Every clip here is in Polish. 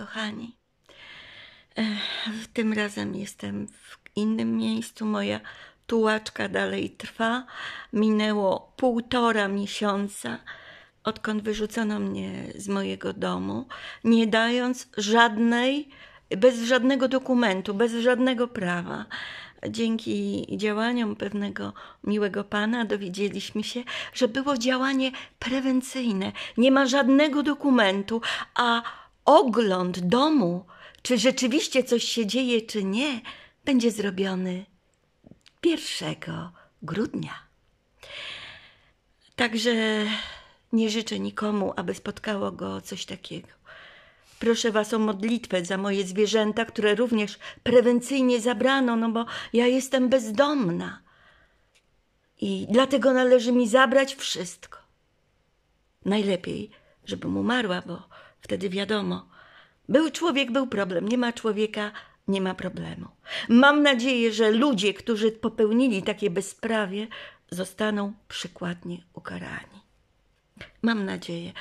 Kochani, e, tym razem jestem w innym miejscu. Moja tułaczka dalej trwa. Minęło półtora miesiąca, odkąd wyrzucono mnie z mojego domu, nie dając żadnej, bez żadnego dokumentu, bez żadnego prawa. Dzięki działaniom pewnego miłego pana dowiedzieliśmy się, że było działanie prewencyjne. Nie ma żadnego dokumentu, a ogląd domu, czy rzeczywiście coś się dzieje, czy nie, będzie zrobiony 1 grudnia. Także nie życzę nikomu, aby spotkało go coś takiego. Proszę Was o modlitwę za moje zwierzęta, które również prewencyjnie zabrano, no bo ja jestem bezdomna. I dlatego należy mi zabrać wszystko. Najlepiej, żebym umarła, bo Wtedy wiadomo, był człowiek, był problem. Nie ma człowieka, nie ma problemu. Mam nadzieję, że ludzie, którzy popełnili takie bezprawie, zostaną przykładnie ukarani. Mam nadzieję.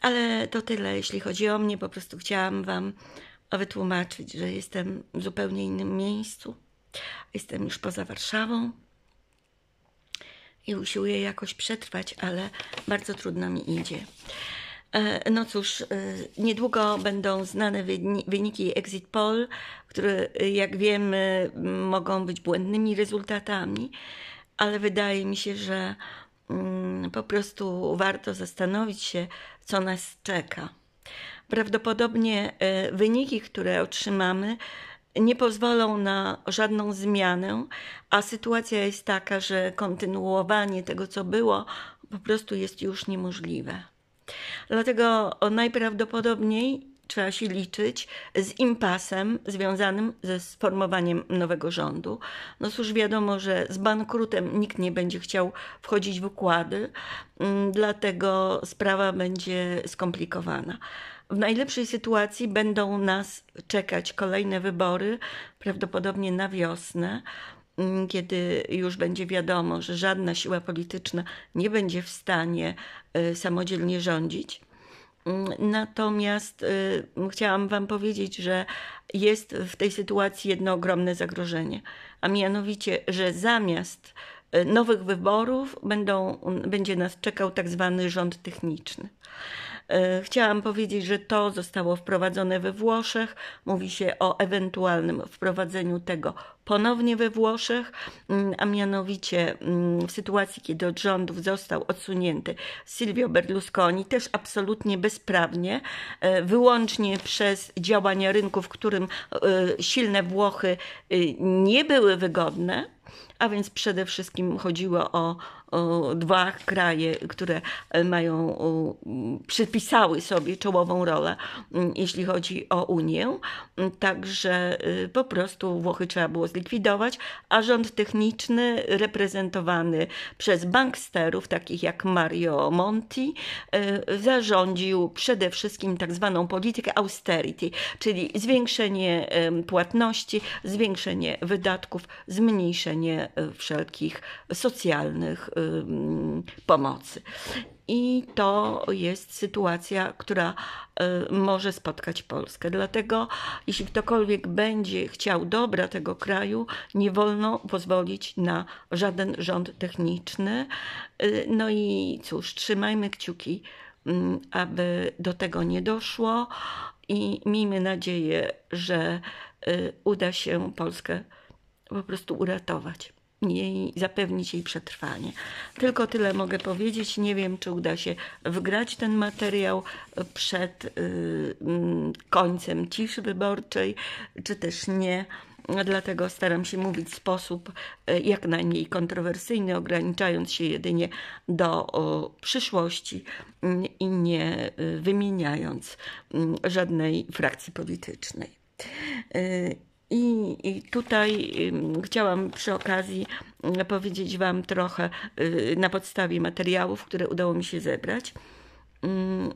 Ale to tyle, jeśli chodzi o mnie. Po prostu chciałam Wam wytłumaczyć, że jestem w zupełnie innym miejscu. Jestem już poza Warszawą i usiłuję jakoś przetrwać, ale bardzo trudno mi idzie. E, no cóż, e, niedługo będą znane wyniki exit poll, które e, jak wiemy mogą być błędnymi rezultatami, ale wydaje mi się, że mm, po prostu warto zastanowić się, co nas czeka. Prawdopodobnie wyniki, które otrzymamy, nie pozwolą na żadną zmianę, a sytuacja jest taka, że kontynuowanie tego, co było, po prostu jest już niemożliwe. Dlatego najprawdopodobniej trzeba się liczyć z impasem związanym ze sformowaniem nowego rządu. No cóż, wiadomo, że z bankrutem nikt nie będzie chciał wchodzić w układy, mm, dlatego sprawa będzie skomplikowana. W najlepszej sytuacji będą nas czekać kolejne wybory, prawdopodobnie na wiosnę. Mm, kiedy już będzie wiadomo, że żadna siła polityczna nie będzie w stanie y, samodzielnie rządzić. Mm, natomiast y, chciałam Wam powiedzieć, że jest w tej sytuacji jedno ogromne zagrożenie, a mianowicie, że zamiast y, nowych wyborów będą, mm, będzie nas czekał tak zwany rząd techniczny. Chciałam powiedzieć, że to zostało wprowadzone we Włoszech. Mówi się o ewentualnym wprowadzeniu tego ponownie we Włoszech, mm, a mianowicie mm, w sytuacji, kiedy od rządów został odsunięty Silvio Berlusconi, też absolutnie bezprawnie, e, wyłącznie przez działania rynku, w którym e, silne Włochy e, nie były wygodne, a więc przede wszystkim chodziło o, o, dwa kraje, które mają, przypisały sobie czołową rolę, mm, jeśli chodzi o Unię. Także po prostu Włochy trzeba było zlikwidować, a rząd techniczny reprezentowany przez banksterów, takich jak Mario Monti, e, zarządził przede wszystkim tak zwaną politykę austerity, czyli zwiększenie płatności, zwiększenie wydatków, zmniejszenie e, wszelkich socjalnych pomocy i to jest sytuacja, która y, może spotkać Polskę. Dlatego, jeśli ktokolwiek będzie chciał dobra tego kraju, nie wolno pozwolić na żaden rząd techniczny. Y, no i cóż, trzymajmy kciuki, mm, aby do tego nie doszło i miejmy nadzieję, że y, uda się Polskę po prostu uratować jej, zapewnić jej przetrwanie. Tylko tyle mogę powiedzieć. Nie wiem, czy uda się wgrać ten materiał przed y, mm, końcem ciszy wyborczej, czy też nie dlatego staram się mówić w sposób y, jak najmniej kontrowersyjny, ograniczając się jedynie do przyszłości mm, i nie y, wymieniając mm, żadnej frakcji politycznej. Y, i, I, tutaj chciałam przy okazji mm, powiedzieć Wam trochę y, na podstawie materiałów, które udało mi się zebrać, mm,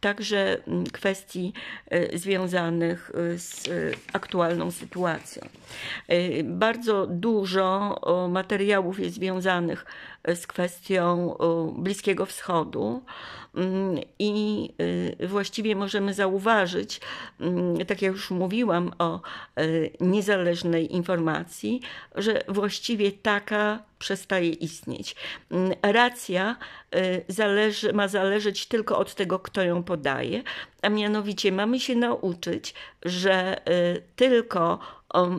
także mm, kwestii y, związanych y, z aktualną sytuacją. Bardzo dużo materiałów jest związanych z kwestią y, Bliskiego Wschodu mm, i y, właściwie możemy zauważyć, mm, tak jak już mówiłam o y, niezależnej informacji, że właściwie taka przestaje istnieć. Mm, racja zależy, ma zależeć tylko od tego, kto ją podaje, a mianowicie mamy się nauczyć, że tylko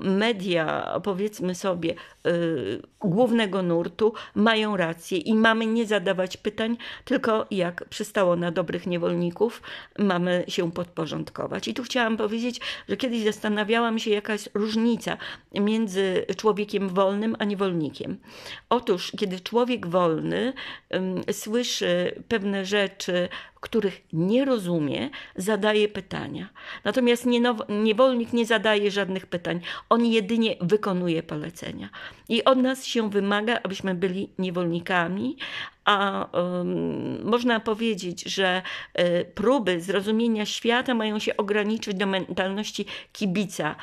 media, powiedzmy sobie, y, głównego nurtu mają rację i mamy nie zadawać pytań, tylko jak przystało na dobrych niewolników, mamy się podporządkować. I tu chciałam powiedzieć, że kiedyś zastanawiałam się, jaka jest różnica między człowiekiem wolnym a niewolnikiem. Otóż, kiedy człowiek wolny słyszy pewne rzeczy których nie rozumie, zadaje pytania. Natomiast niewolnik nie zadaje żadnych pytań. On jedynie wykonuje polecenia. I od nas się wymaga, abyśmy byli niewolnikami, a um, można powiedzieć, że y, próby zrozumienia świata mają się ograniczyć do mentalności kibica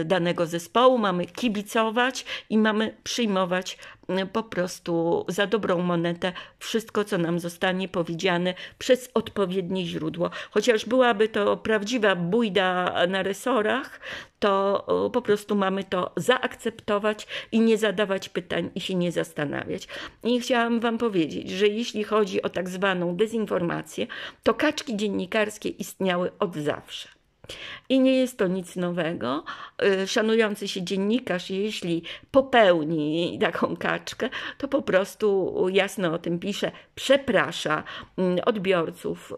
y, danego zespołu. Mamy kibicować i mamy przyjmować y, po prostu za dobrą monetę wszystko, co nam zostanie powiedziane przez odpowiednie źródło. Chociaż byłaby to prawdziwa bójda na resorach, to po prostu mamy to zaakceptować i nie zadawać pytań i się nie zastanawiać. I chciałam Wam powiedzieć, że jeśli chodzi o tak zwaną dezinformację, to kaczki dziennikarskie istniały od zawsze. I nie jest to nic nowego. Y, szanujący się dziennikarz, jeśli popełni taką kaczkę, to po prostu jasno o tym pisze, przeprasza mm, odbiorców,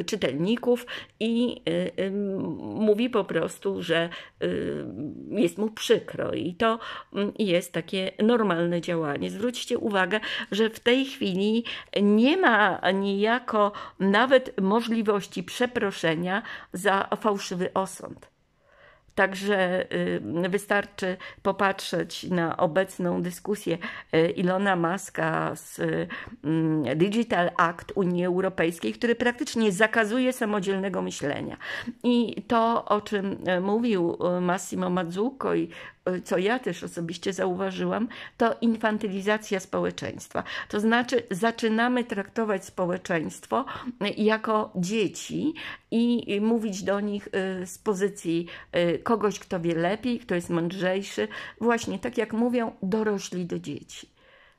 y, czytelników i y, mówi po prostu, że jest mu przykro. I to mm, jest takie normalne działanie. Zwróćcie uwagę, że w tej chwili nie ma niejako nawet możliwości przeproszenia za fałszywe fałszywy osąd. Także y, wystarczy popatrzeć na obecną dyskusję y, Ilona Maska z y, mm, Digital Act Unii Europejskiej, który praktycznie zakazuje samodzielnego myślenia. I to, o czym e, mówił Massimo Mazzucco i co ja też osobiście zauważyłam, to infantylizacja społeczeństwa. To znaczy, zaczynamy traktować społeczeństwo jako dzieci i mówić do nich z pozycji kogoś, kto wie lepiej, kto jest mądrzejszy, właśnie tak jak mówią, dorośli do dzieci.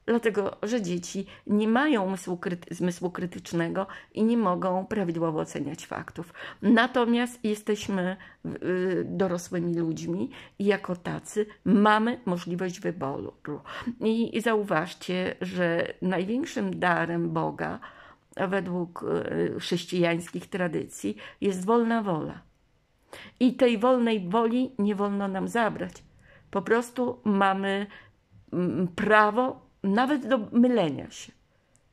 Dlatego, że dzieci nie mają kryty zmysłu krytycznego i nie mogą prawidłowo oceniać faktów. Natomiast jesteśmy y, dorosłymi ludźmi i jako tacy mamy możliwość wyboru. I, i zauważcie, że największym darem Boga według y, chrześcijańskich tradycji jest wolna wola. I tej wolnej woli nie wolno nam zabrać. Po prostu mamy mm, prawo nawet do mylenia się.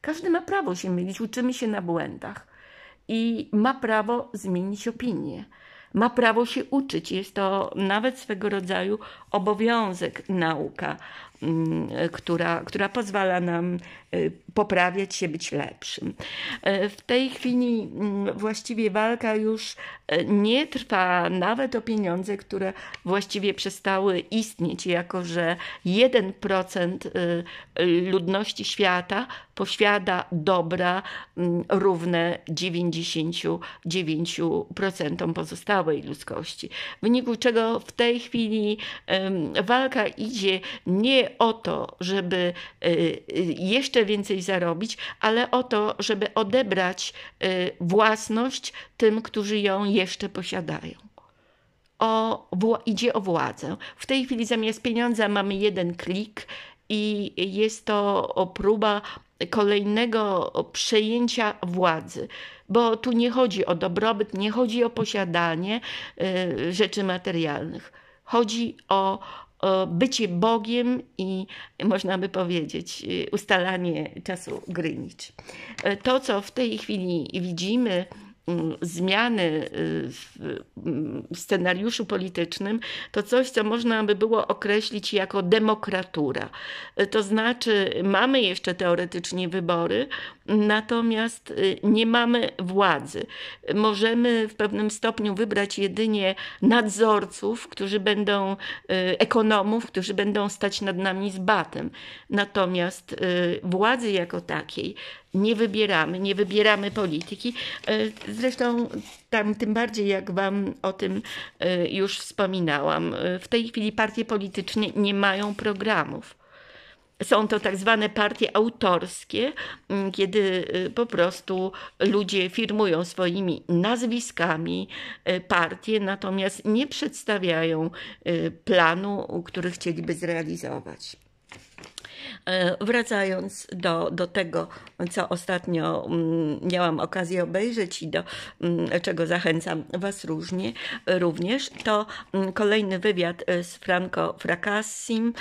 Każdy ma prawo się mylić, uczymy się na błędach i ma prawo zmienić opinię. Ma prawo się uczyć. Jest to nawet swego rodzaju obowiązek nauka. Y, która, która pozwala nam y, poprawiać się, być lepszym. Y, w tej chwili właściwie walka już nie trwa nawet o pieniądze, które właściwie przestały istnieć, jako że 1% ludności świata posiada dobra równe 99% pozostałej ludzkości. W wyniku czego w tej chwili walka idzie nie o to, żeby y, y, jeszcze więcej zarobić, ale o to, żeby odebrać y, własność tym, którzy ją jeszcze posiadają o, idzie o władzę. W tej chwili zamiast pieniądza mamy jeden klik i jest to próba kolejnego przejęcia władzy, bo tu nie chodzi o dobrobyt, nie chodzi o posiadanie rzeczy materialnych. Chodzi o o bycie Bogiem i można by powiedzieć y, ustalanie czasu Greenwich. E, to, co w tej chwili widzimy, mm, zmiany y, w mm, scenariuszu politycznym, to coś, co można by było określić jako demokratura. E, to znaczy, mamy jeszcze teoretycznie wybory, natomiast y, nie mamy władzy. Możemy w pewnym stopniu wybrać jedynie nadzorców, którzy będą, y, ekonomów, którzy będą stać nad nami z batem. Natomiast y, władzy jako takiej nie wybieramy, nie wybieramy polityki. Zresztą tam tym bardziej, jak Wam o tym już wspominałam, w tej chwili partie polityczne nie mają programów. Są to tak zwane partie autorskie, mm, kiedy y, po prostu ludzie firmują swoimi nazwiskami y, partie, natomiast nie przedstawiają y, planu, który chcieliby zrealizować. E, wracając do, do tego, co ostatnio mm, miałam okazję obejrzeć i do mm, czego zachęcam Was różnie, również, to mm, kolejny wywiad e, z Franco Fracassim,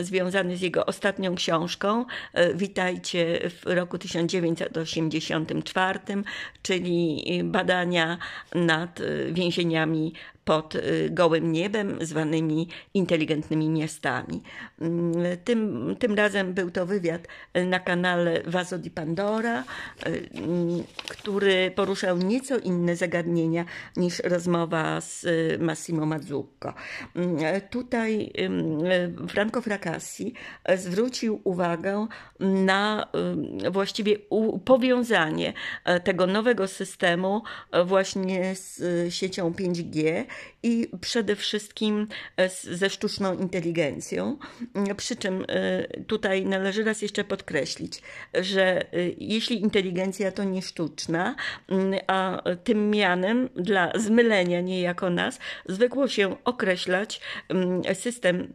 związany z jego ostatnią książką. E, Witajcie w roku 1984, czyli badania nad więzieniami pod y, gołym niebem, zwanymi inteligentnymi miastami. Mm, tym, tym razem był to wywiad na kanale Vaso di Pandora, y, mm, który poruszał nieco inne zagadnienia niż rozmowa z y, Massimo Mazzucco. Mm, tutaj Franco Fracassi zwrócił uwagę na właściwie powiązanie tego nowego systemu właśnie z siecią 5G, i przede wszystkim e, ze sztuczną inteligencją. Mm, przy czym e, tutaj należy raz jeszcze podkreślić, że e, jeśli inteligencja to nie sztuczna, mm, a tym mianem dla zmylenia niejako nas zwykło się określać mm, system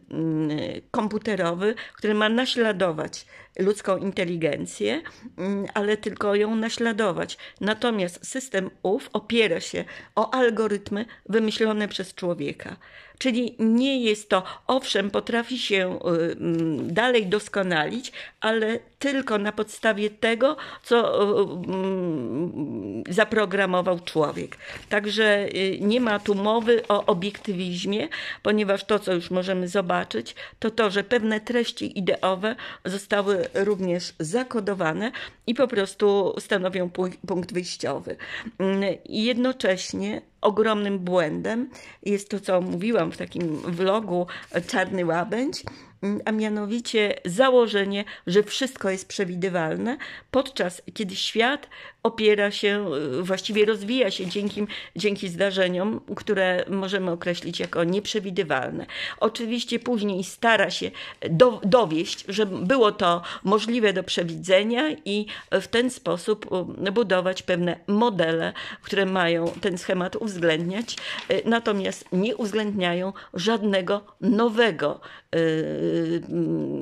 komputerowy, który ma naśladować ludzką inteligencję, mm, ale tylko ją naśladować. Natomiast system ów opiera się o algorytmy wymyślone przez człowieka. Czyli nie jest to, owszem, potrafi się y, mm, dalej doskonalić, ale tylko na podstawie tego, co y, mm, zaprogramował człowiek. Także y, nie ma tu mowy o obiektywizmie, ponieważ to, co już możemy zobaczyć, to to, że pewne treści ideowe zostały również zakodowane i po prostu stanowią punkt wyjściowy. Mm, jednocześnie ogromnym błędem. Jest to, co mówiłam w takim vlogu Czarny Łabędź, a mianowicie założenie, że wszystko jest przewidywalne, podczas kiedy świat opiera się, e, właściwie rozwija się dzięki, dzięki zdarzeniom, które możemy określić jako nieprzewidywalne. Oczywiście później stara się do, dowieść, że było to możliwe do przewidzenia i w ten sposób budować pewne modele, które mają ten schemat uwzględniać, e, natomiast nie uwzględniają żadnego nowego Y,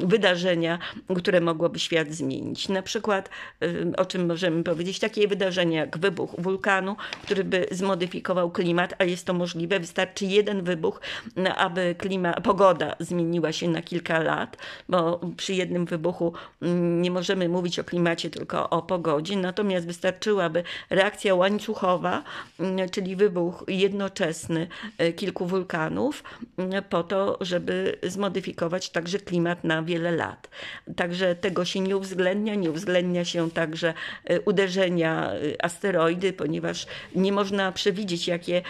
y, wydarzenia, które mogłoby świat zmienić. Na przykład, y, o czym możemy powiedzieć, takie wydarzenia, jak wybuch wulkanu, który by zmodyfikował klimat, a jest to możliwe, wystarczy jeden wybuch, no, aby klima, pogoda zmieniła się na kilka lat, bo przy jednym wybuchu mm, nie możemy mówić o klimacie, tylko o pogodzie, natomiast wystarczyłaby reakcja łańcuchowa, mm, czyli wybuch jednoczesny kilku wulkanów, mm, po to, żeby zmodyfikować modyfikować także klimat na wiele lat. Także tego się nie uwzględnia, nie uwzględnia się także y, uderzenia y, asteroidy, ponieważ nie można przewidzieć, jakie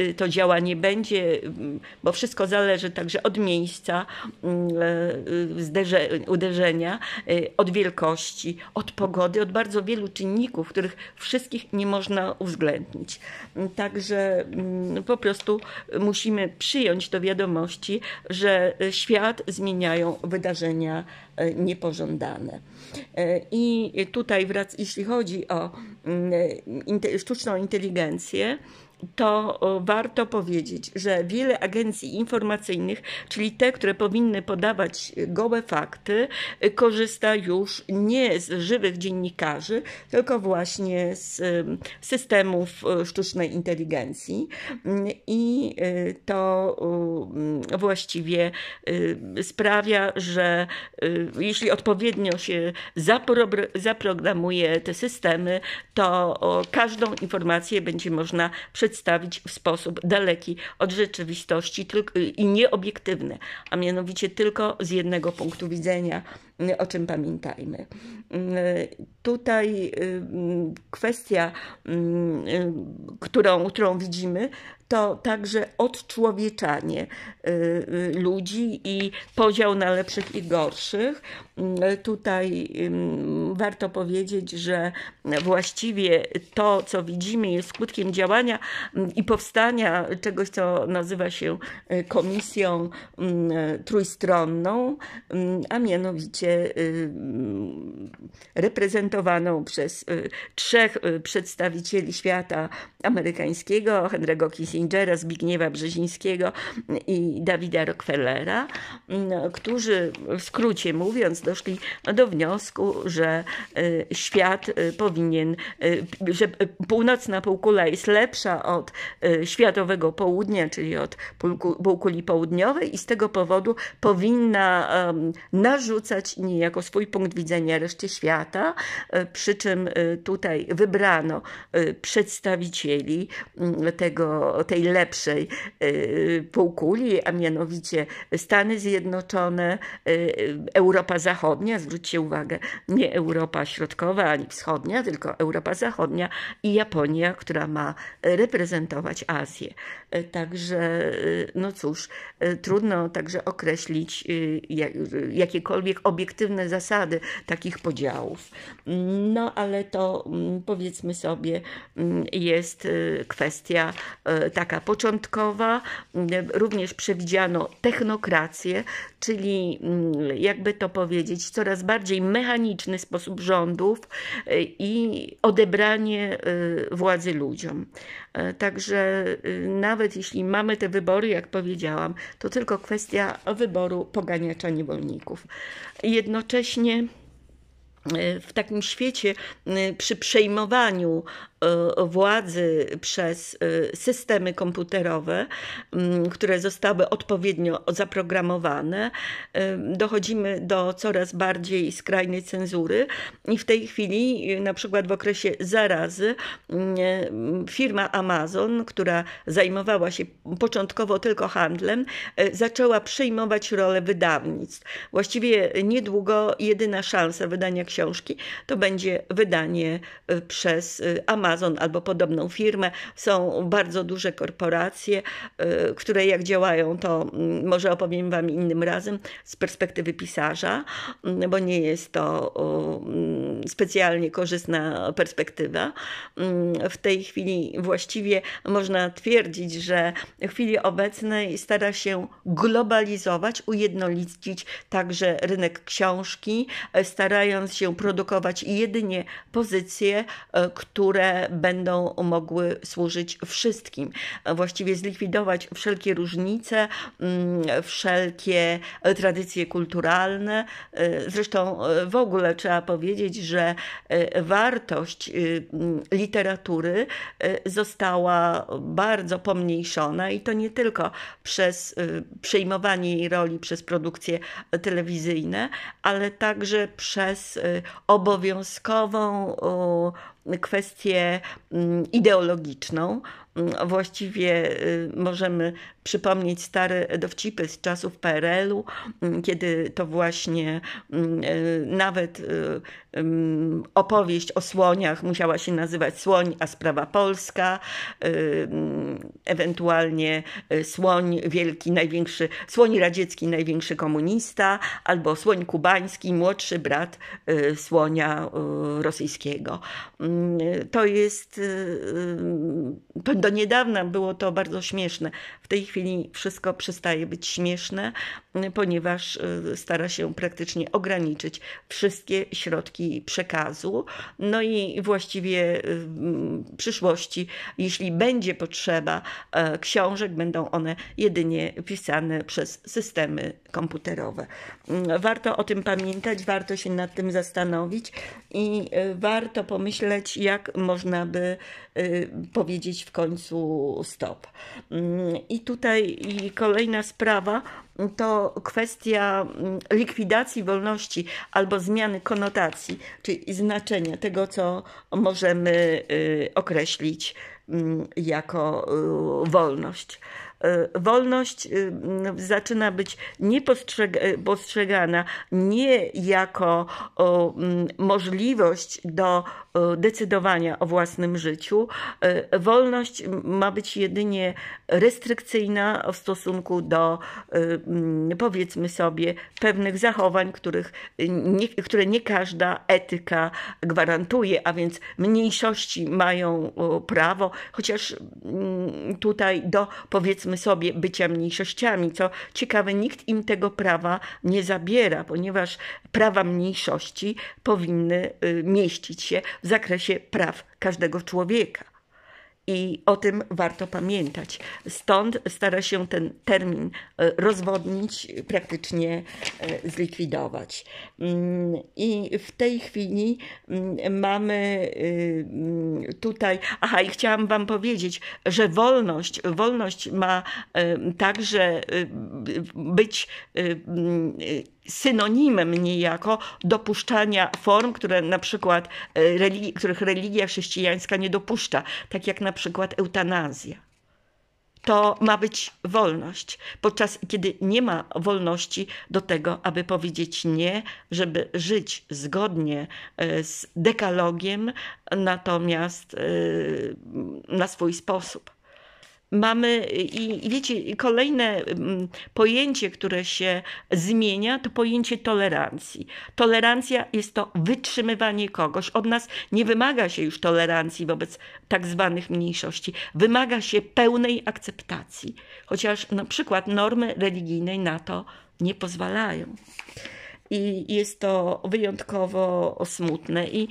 y, to działanie będzie, mm, bo wszystko zależy także od miejsca mm, uderzenia, od wielkości, od pogody, od bardzo wielu czynników, których wszystkich nie można uwzględnić. Także mm, po prostu musimy przyjąć do wiadomości, że świat świat zmieniają wydarzenia e, niepożądane. E, I tutaj, jeśli chodzi o mm, e, sztuczną inteligencję, to warto powiedzieć, że wiele agencji informacyjnych, czyli te, które powinny podawać gołe fakty, korzysta już nie z żywych dziennikarzy, tylko właśnie z systemów e, sztucznej inteligencji. I e, to właściwie e, sprawia, że jeśli odpowiednio się zaprogramuje te systemy, to każdą informację będzie można przeczytać przedstawić w sposób daleki od rzeczywistości i nieobiektywny, a mianowicie tylko z jednego punktu widzenia, y, o czym pamiętajmy. Y, tutaj y, kwestia, którą, którą widzimy, to także odczłowieczanie y, y, ludzi i podział na lepszych i gorszych. Mm, tutaj warto powiedzieć, że właściwie to, co widzimy, jest skutkiem działania mm, i powstania czegoś, co nazywa się y, Komisją mm, Trójstronną, a mianowicie reprezentowaną przez trzech przedstawicieli świata amerykańskiego, Henry'ego Kissingera, Zbigniewa Brzezińskiego i Dawida Rockefellera, no, którzy w skrócie mówiąc doszli do wniosku, że y, świat y, powinien, y, że północna półkula jest lepsza od światowego południa, czyli od półkuli południowej i z tego powodu powinna narzucać niejako swój punkt widzenia reszcie świata, przy czym tutaj wybrano przedstawicieli chcieli mm, tego, tej lepszej y, półkuli, a mianowicie Stany Zjednoczone, y, Europa Zachodnia, zwróćcie uwagę, nie Europa Środkowa ani Wschodnia, tylko Europa Zachodnia i Japonia, która ma reprezentować Azję. Y, także, no cóż, trudno także określić jakiekolwiek obiektywne zasady takich podziałów. No ale to mm, powiedzmy sobie mm, jest jest y, kwestia y, taka początkowa. Y, również przewidziano technokrację, czyli mm, jakby to powiedzieć, coraz bardziej mechaniczny sposób rządów i odebranie władzy ludziom. Także nawet jeśli mamy te wybory, jak powiedziałam, to tylko kwestia wyboru poganiacza niewolników. Jednocześnie w takim świecie przy przejmowaniu E, władzy przez e, systemy komputerowe, które zostały odpowiednio zaprogramowane, e, dochodzimy do coraz bardziej skrajnej cenzury i w tej chwili, na przykład w okresie zarazy, firma Amazon, która zajmowała się początkowo tylko handlem, zaczęła przyjmować rolę wydawnictw. Właściwie niedługo jedyna szansa wydania książki to będzie wydanie przez Amazon Amazon albo podobną firmę. Są bardzo duże korporacje, y, które jak działają, to mm, może opowiem Wam innym razem z perspektywy pisarza, mm, bo nie jest to mm, specjalnie korzystna perspektywa. W tej chwili właściwie można twierdzić, że w chwili obecnej stara się globalizować, ujednolicić także rynek książki, starając się produkować jedynie pozycje, y, które będą mogły służyć wszystkim. Właściwie zlikwidować wszelkie różnice, mm, wszelkie e, tradycje kulturalne. E, zresztą e, w ogóle trzeba powiedzieć, że wartość literatury została bardzo pomniejszona i to nie tylko przez przejmowanie jej roli przez produkcje telewizyjne, ale także przez obowiązkową kwestię mm, ideologiczną. Mm, właściwie y, możemy przypomnieć stare dowcipy z czasów PRL-u, mm, kiedy to właśnie y, nawet y, opowieść o słoniach musiała się nazywać Słoń, a sprawa polska, ewentualnie e, Słoń wielki, największy, Słoń radziecki, największy komunista, albo Słoń kubański, młodszy brat e, Słonia e, rosyjskiego. To jest, to do niedawna było to bardzo śmieszne. W tej chwili wszystko przestaje być śmieszne, ponieważ stara się praktycznie ograniczyć wszystkie środki przekazu. No i właściwie y, w przyszłości, jeśli będzie potrzeba e, książek, będą one jedynie pisane przez systemy komputerowe. Mm, warto o tym pamiętać, warto się nad tym zastanowić i e, warto pomyśleć, jak można by e, powiedzieć w końcu stop. Mm, I tutaj kolejna sprawa, to kwestia mm, likwidacji wolności albo zmiany konotacji, czyli znaczenia tego, co możemy y, określić mm, jako y, wolność. E, wolność e, zaczyna być niepostrzegana e, nie jako możliwość do decydowania o własnym życiu. Wolność ma być jedynie restrykcyjna w stosunku do, powiedzmy sobie, pewnych zachowań, których nie, które nie każda etyka gwarantuje, a więc mniejszości mają prawo, chociaż tutaj do, powiedzmy, powiedzmy sobie, bycia mniejszościami. Co ciekawe, nikt im tego prawa nie zabiera, ponieważ prawa mniejszości powinny y, mieścić się w zakresie praw każdego człowieka i o tym warto pamiętać. Stąd stara się ten termin e, rozwodnić, praktycznie e, zlikwidować. Mm, I w tej chwili mm, mamy y, mm, tutaj. Aha, i chciałam Wam powiedzieć, że wolność, wolność ma e, także y, być y, synonimem niejako dopuszczania form, które na przykład, e, religi których religia chrześcijańska nie dopuszcza, tak jak na przykład eutanazja to ma być wolność. Podczas kiedy nie ma wolności do tego, aby powiedzieć nie, żeby żyć zgodnie e, z dekalogiem, natomiast e, na swój sposób mamy i, wiecie, kolejne mm, pojęcie, które się zmienia, to pojęcie tolerancji. Tolerancja jest to wytrzymywanie kogoś. Od nas nie wymaga się już tolerancji wobec tak zwanych mniejszości. Wymaga się pełnej akceptacji, chociaż na przykład normy religijnej na to nie pozwalają i jest to wyjątkowo smutne. I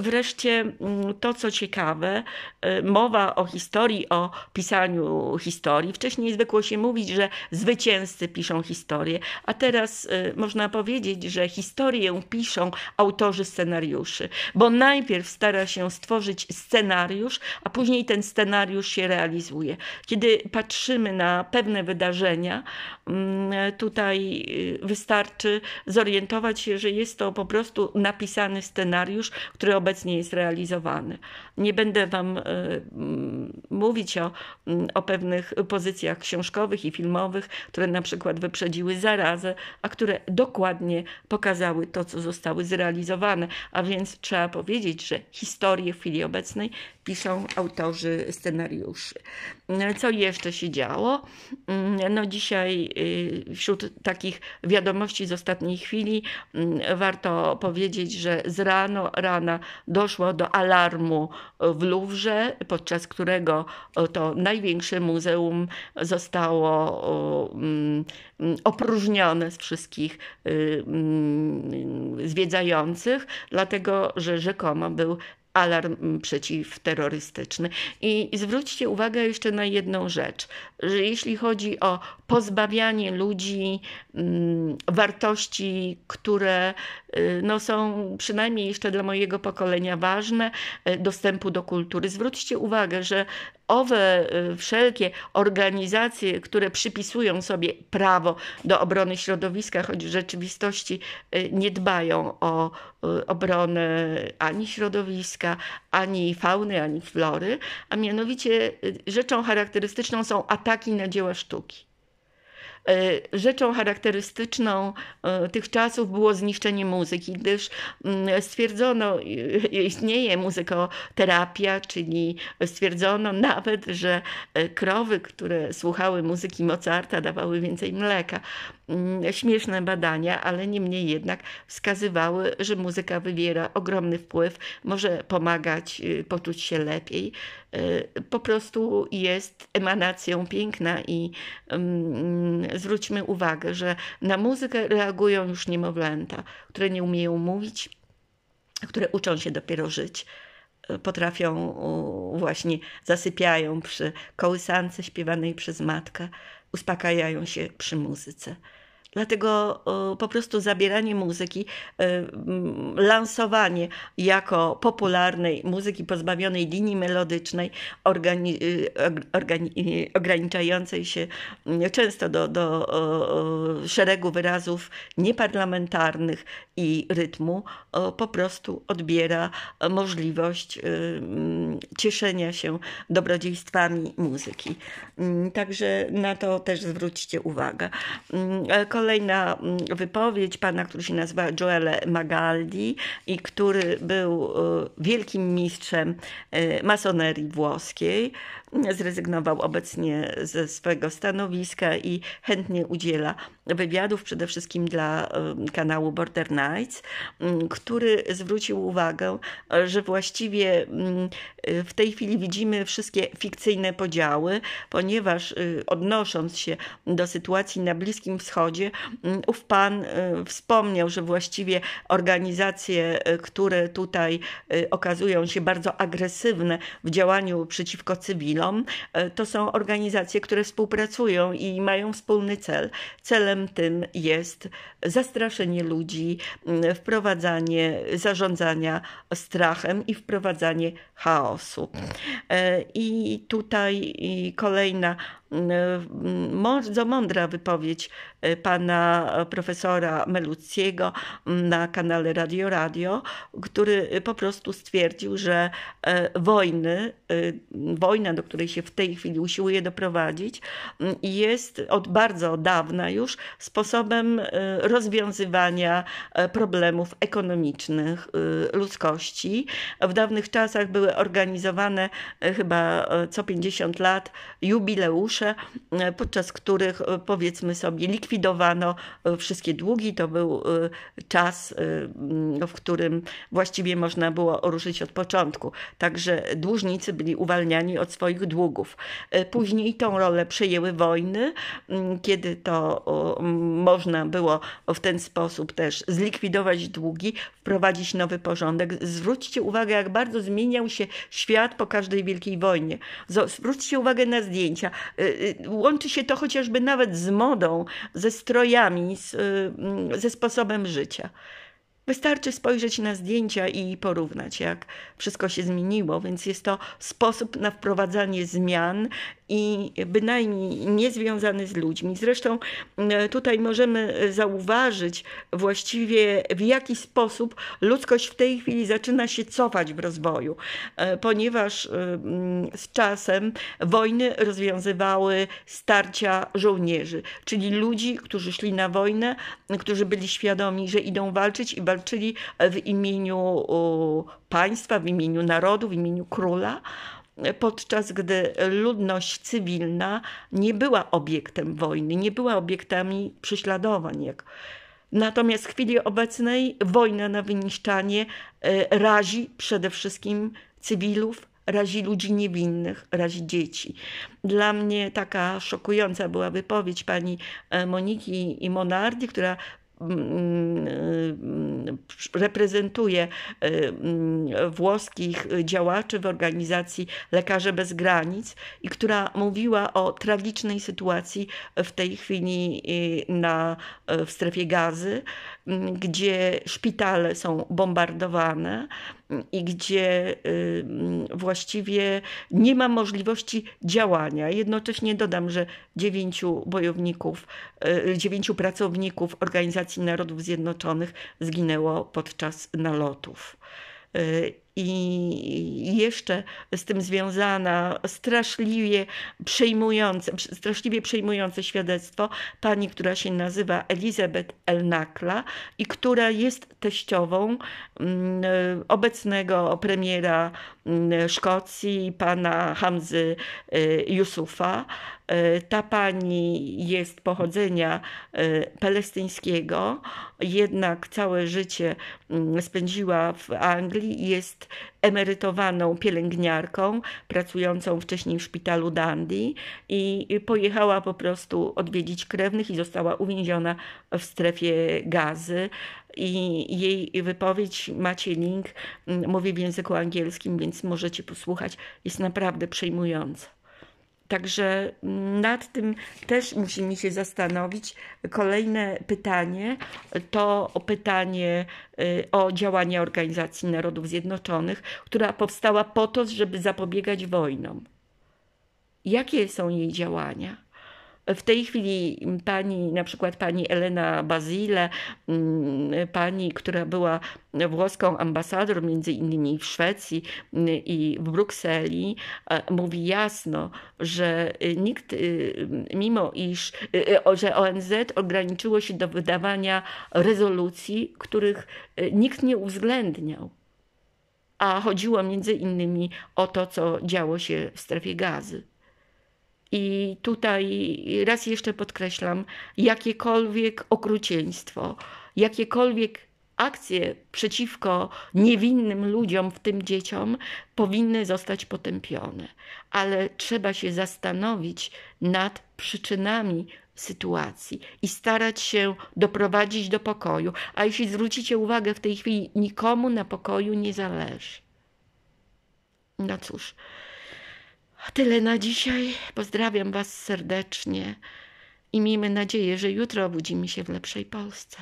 wreszcie mm, to, co ciekawe, y, mowa o historii, o pisaniu historii. Wcześniej zwykło się mówić, że zwycięzcy piszą historię, a teraz y, można powiedzieć, że historię piszą autorzy scenariuszy, bo najpierw stara się stworzyć scenariusz, a później ten scenariusz się realizuje. Kiedy patrzymy na pewne wydarzenia, mm, tutaj y, wystarczy zorientować zorientować się, że jest to po prostu napisany scenariusz, który obecnie jest realizowany. Nie będę Wam e, mówić o, o pewnych pozycjach książkowych i filmowych, które na przykład wyprzedziły zarazę, a które dokładnie pokazały to, co zostały zrealizowane. A więc trzeba powiedzieć, że historię w chwili obecnej piszą autorzy scenariuszy. No, co jeszcze się działo? Mm, no dzisiaj y, wśród takich wiadomości z ostatniej chwili mm, warto powiedzieć, że z rano rana doszło do alarmu w Luwrze, podczas którego to największe muzeum zostało mm, opróżnione z wszystkich y, zwiedzających, dlatego że rzekomo był alarm mm, przeciwterrorystyczny. I zwróćcie uwagę jeszcze na jedną rzecz, że jeśli chodzi o pozbawianie ludzi mm, wartości, które y, no, są przynajmniej jeszcze dla mojego pokolenia ważne, y, dostępu do kultury. Zwróćcie uwagę, że owe y, wszelkie organizacje, które przypisują sobie prawo do obrony środowiska, choć w rzeczywistości y, nie dbają o y, obronę ani środowiska, ani fauny, ani flory, a mianowicie rzeczą charakterystyczną są ataki na dzieła sztuki. E, rzeczą charakterystyczną e, tych czasów było zniszczenie muzyki, gdyż mm, stwierdzono, istnieje muzykoterapia, czyli stwierdzono nawet, że e, krowy, które słuchały muzyki Mozarta, dawały więcej mleka. Mm, śmieszne badania, ale niemniej jednak wskazywały, że muzyka wywiera ogromny wpływ, może pomagać y, poczuć się lepiej. Y, po prostu jest emanacją piękna i um, zwróćmy uwagę, że na muzykę reagują już niemowlęta, które nie umieją mówić, które uczą się dopiero żyć y, potrafią właśnie zasypiają przy kołysance śpiewanej przez matkę uspokajają się przy muzyce. Dlatego po prostu zabieranie muzyki, y, lansowanie jako popularnej muzyki pozbawionej linii melodycznej, organi y, organi y, ograniczającej się mm, często do, do szeregu wyrazów nieparlamentarnych i rytmu, po prostu odbiera możliwość mm, cieszenia się dobrodziejstwami muzyki. Mm, także na to też zwróćcie uwagę. Kolej kolejna mm, wypowiedź pana, który się nazywa Joelle Magaldi i który był e, wielkim mistrzem e, masonerii włoskiej. Zrezygnował obecnie ze swojego stanowiska i chętnie udziela wywiadów, przede wszystkim dla e, kanału Border Nights, mm, który zwrócił uwagę, że właściwie mm, w tej chwili widzimy wszystkie fikcyjne podziały, ponieważ odnosząc się do sytuacji na Bliskim Wschodzie, Mm, ów pan y, wspomniał, że właściwie organizacje, y, które tutaj y, okazują się bardzo agresywne w działaniu przeciwko cywilom, to są organizacje, które współpracują i mają wspólny cel. Celem tym jest zastraszenie ludzi, mm, wprowadzanie, zarządzania strachem i wprowadzanie chaosu. Mm. E, I tutaj kolejna bardzo y, mądra wypowiedź y, pana profesora Meluciego mm, na kanale Radio Radio, który y, po prostu stwierdził, że wojny, wojna, do której się w tej chwili usiłuje doprowadzić, mm, jest od bardzo dawna już sposobem rozwiązywania problemów ekonomicznych ludzkości. W dawnych czasach były organizowane chyba co 50 lat jubileusze, E, podczas których e, powiedzmy sobie likwidowano e, wszystkie długi. To był czas, w którym właściwie można było ruszyć od początku. Także dłużnicy byli uwalniani od swoich długów. Później tą rolę przejęły wojny, kiedy to można było w ten sposób też zlikwidować długi, wprowadzić nowy porządek. Zwróćcie uwagę, jak bardzo zmieniał się świat po każdej wielkiej wojnie. Zwróćcie uwagę na zdjęcia. Y, y, łączy się to chociażby nawet z modą, ze strojami, z, y, mm, ze sposobem życia. Wystarczy spojrzeć na zdjęcia i porównać, jak wszystko się zmieniło, więc jest to sposób na wprowadzanie zmian i bynajmniej niezwiązany z ludźmi. Zresztą e, tutaj możemy zauważyć właściwie w jaki sposób ludzkość w tej chwili zaczyna się cofać w rozwoju, e, ponieważ e, z czasem wojny rozwiązywały starcia żołnierzy, czyli ludzi, którzy szli na wojnę, którzy byli świadomi, że idą walczyć i walczyli w imieniu państwa, w imieniu narodu, w imieniu króla podczas gdy ludność cywilna nie była obiektem wojny, nie była obiektami prześladowań. Natomiast w chwili obecnej wojna na wyniszczanie e, razi przede wszystkim cywilów, razi ludzi niewinnych, razi dzieci. Dla mnie taka szokująca była wypowiedź pani e, Moniki i Monardi, która Mm, y, y, reprezentuje y, mm, włoskich działaczy w organizacji Lekarze Bez Granic i która mówiła o tragicznej sytuacji w tej chwili na, w strefie gazy gdzie szpitale są bombardowane i gdzie y, właściwie nie ma możliwości działania. Jednocześnie dodam, że dziewięciu bojowników, y, dziewięciu pracowników Organizacji Narodów Zjednoczonych zginęło podczas nalotów. Y, i jeszcze z tym związana straszliwie przejmujące, straszliwie przejmujące świadectwo pani, która się nazywa Elizabeth Elnakla i która jest teściową mm, e, obecnego premiera Mm, Szkocji, pana Hamzy Yusufa. Y, ta pani jest pochodzenia y, palestyńskiego, jednak całe życie mm, spędziła w Anglii, jest emerytowaną pielęgniarką, pracującą wcześniej w szpitalu Dundee i pojechała po prostu odwiedzić krewnych i została uwięziona w strefie gazy i jej wypowiedź, macie link, mm, mówię w języku angielskim, więc możecie posłuchać, jest naprawdę przejmująca. Także mm, nad tym też musimy się zastanowić. Kolejne pytanie to pytanie y, o działania Organizacji Narodów Zjednoczonych, która powstała po to, żeby zapobiegać wojnom. Jakie są jej działania? W tej chwili pani, na przykład pani Elena Bazile, mm, pani, która była włoską ambasador między innymi w Szwecji mm, i w Brukseli, e, mówi jasno, że nikt, y, mimo iż, y, y, że ONZ ograniczyło się do wydawania rezolucji, których nikt nie uwzględniał. A chodziło między innymi o to, co działo się w strefie gazy. I tutaj raz jeszcze podkreślam, jakiekolwiek okrucieństwo, jakiekolwiek akcje przeciwko niewinnym ludziom, w tym dzieciom, powinny zostać potępione. Ale trzeba się zastanowić nad przyczynami sytuacji i starać się doprowadzić do pokoju. A jeśli zwrócicie uwagę, w tej chwili nikomu na pokoju nie zależy. No cóż. Tyle na dzisiaj. Pozdrawiam Was serdecznie i miejmy nadzieję, że jutro obudzimy się w lepszej Polsce.